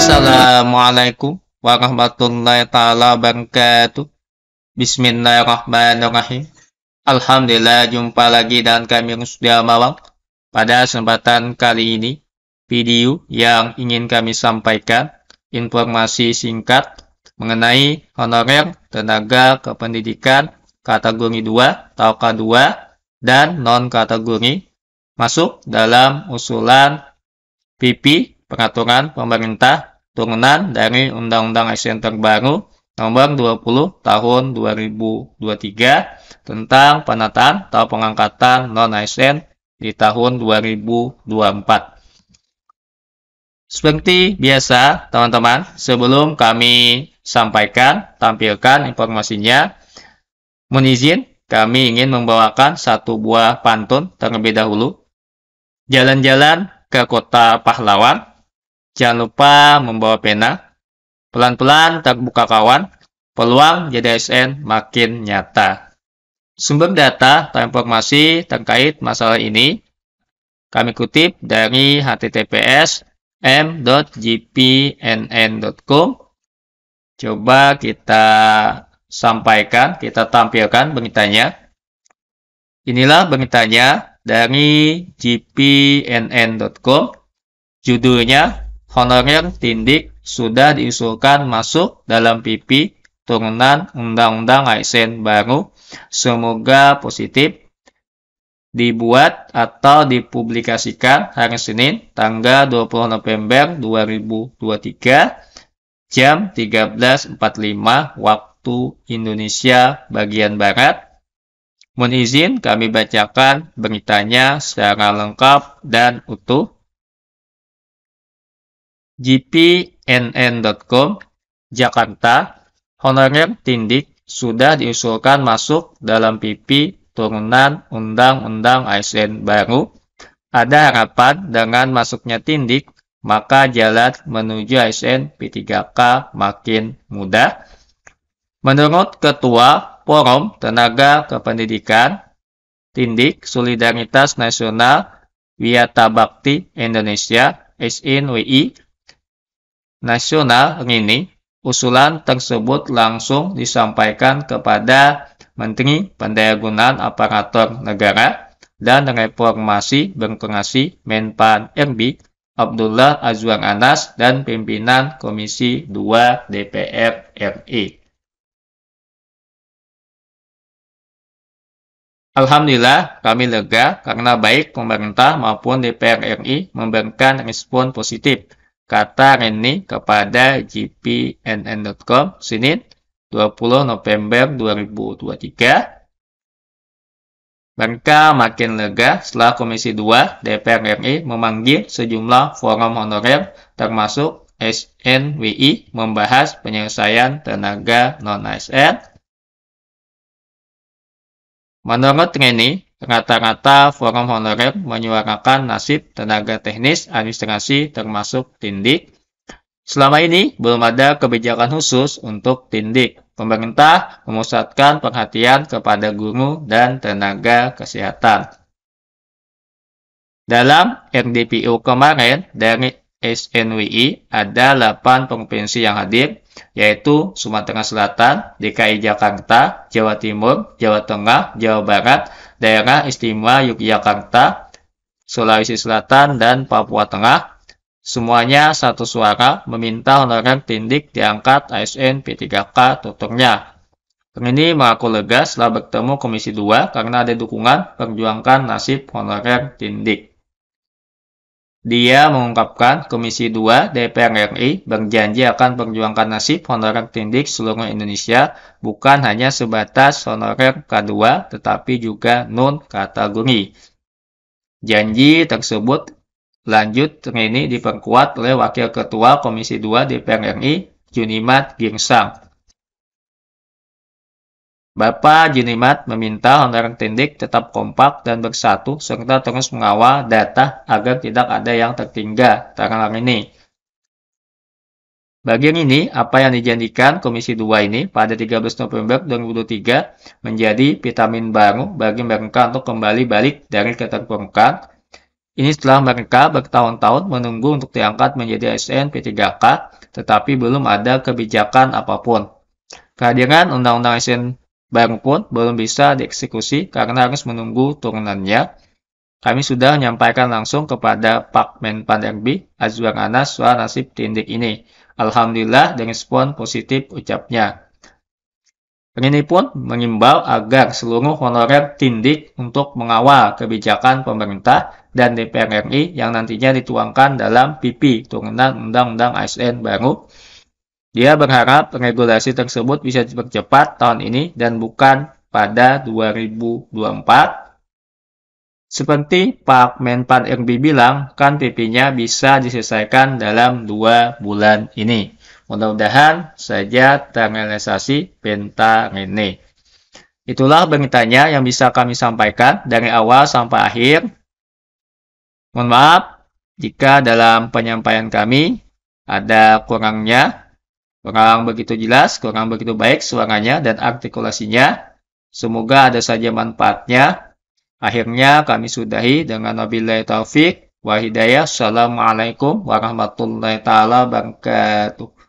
Assalamualaikum warahmatullahi taala wabarakatuh. Bismillahirrahmanirrahim. Alhamdulillah jumpa lagi dan kami sudah Mawang. Pada kesempatan kali ini, video yang ingin kami sampaikan informasi singkat mengenai honorer tenaga kependidikan kategori 2 atau K2 dan non kategori masuk dalam usulan PP peraturan pemerintah turunan dari Undang-Undang ASN terbaru nomor 20 tahun 2023 tentang penataan atau pengangkatan non-ASN di tahun 2024. Seperti biasa, teman-teman, sebelum kami sampaikan, tampilkan informasinya, mohon kami ingin membawakan satu buah pantun terlebih dahulu. Jalan-jalan ke kota pahlawan, Jangan lupa membawa pena. Pelan-pelan tak buka kawan, peluang jadi ASN makin nyata. Sumber data atau informasi terkait masalah ini kami kutip dari https m.gpnn.com. Coba kita sampaikan, kita tampilkan beritanya. Inilah beritanya dari gpnn.com. Judulnya honorer tindik sudah diusulkan masuk dalam PP turunan Undang-Undang ASN baru. Semoga positif dibuat atau dipublikasikan hari Senin tanggal 20 November 2023 jam 13.45 waktu Indonesia bagian Barat. Mohon izin kami bacakan beritanya secara lengkap dan utuh gpnn.com Jakarta, honorer tindik sudah diusulkan masuk dalam PP turunan Undang-Undang ASN baru. Ada harapan dengan masuknya tindik, maka jalan menuju ASN P3K makin mudah. Menurut Ketua Forum Tenaga Kependidikan, Tindik Solidaritas Nasional Wiata Bakti Indonesia, SNWI, nasional ini, usulan tersebut langsung disampaikan kepada Menteri Pendayagunaan Aparatur Negara dan Reformasi Berkongasi Menpan RB Abdullah Azwar Anas dan pimpinan Komisi 2 DPR RI. Alhamdulillah, kami lega karena baik pemerintah maupun DPR RI memberikan respon positif kata Reni kepada gpnn.com sini, 20 November 2023. Mereka makin lega setelah Komisi 2 DPR RI memanggil sejumlah forum honorer termasuk SNWI membahas penyelesaian tenaga non-ASN. Menurut Reni, Rata-rata forum honorer menyuarakan nasib tenaga teknis administrasi termasuk tindik. Selama ini belum ada kebijakan khusus untuk tindik. Pemerintah memusatkan perhatian kepada guru dan tenaga kesehatan. Dalam RDPU kemarin dari SNWI ada 8 provinsi yang hadir, yaitu Sumatera Selatan, DKI Jakarta, Jawa Timur, Jawa Tengah, Jawa Barat, daerah istimewa Yogyakarta, Sulawesi Selatan, dan Papua Tengah. Semuanya satu suara meminta honorer tindik diangkat ASN P3K tuturnya. Ini mengaku lega setelah bertemu Komisi 2 karena ada dukungan perjuangkan nasib honorer tindik. Dia mengungkapkan Komisi 2 DPR RI berjanji akan perjuangkan nasib honorer tindik seluruh Indonesia bukan hanya sebatas honorer K2 tetapi juga non kategori. Janji tersebut lanjut ini diperkuat oleh Wakil Ketua Komisi 2 DPR RI Junimat Gingsang Bapak Jinimat meminta Honoreng Tindik tetap kompak dan bersatu serta terus mengawal data agar tidak ada yang tertinggal terhadap ini. Bagian ini, apa yang dijanjikan Komisi 2 ini pada 13 November 2023 menjadi vitamin baru bagi mereka untuk kembali balik dari keterpurukan. Ini setelah mereka bertahun-tahun menunggu untuk diangkat menjadi ASN P3K, tetapi belum ada kebijakan apapun. Kehadiran Undang-Undang ASN barang pun belum bisa dieksekusi karena harus menunggu turunannya. Kami sudah menyampaikan langsung kepada Pak Menpan RB Azwar Anas soal nasib tindik ini. Alhamdulillah dengan respon positif ucapnya. Ini pun mengimbau agar seluruh honorer tindik untuk mengawal kebijakan pemerintah dan DPR RI yang nantinya dituangkan dalam PP, turunan Undang-Undang ASN baru dia berharap regulasi tersebut bisa dipercepat tahun ini dan bukan pada 2024 seperti Pak Menpan RB bilang, kan pp bisa diselesaikan dalam dua bulan ini. Mudah-mudahan saja terrealisasi penta Rene. Itulah beritanya yang bisa kami sampaikan dari awal sampai akhir. Mohon maaf jika dalam penyampaian kami ada kurangnya. Kurang begitu jelas, kurang begitu baik suaranya dan artikulasinya. Semoga ada saja manfaatnya. Akhirnya kami sudahi dengan wabillahi taufik wa hidayah. Assalamualaikum warahmatullahi taala wabarakatuh.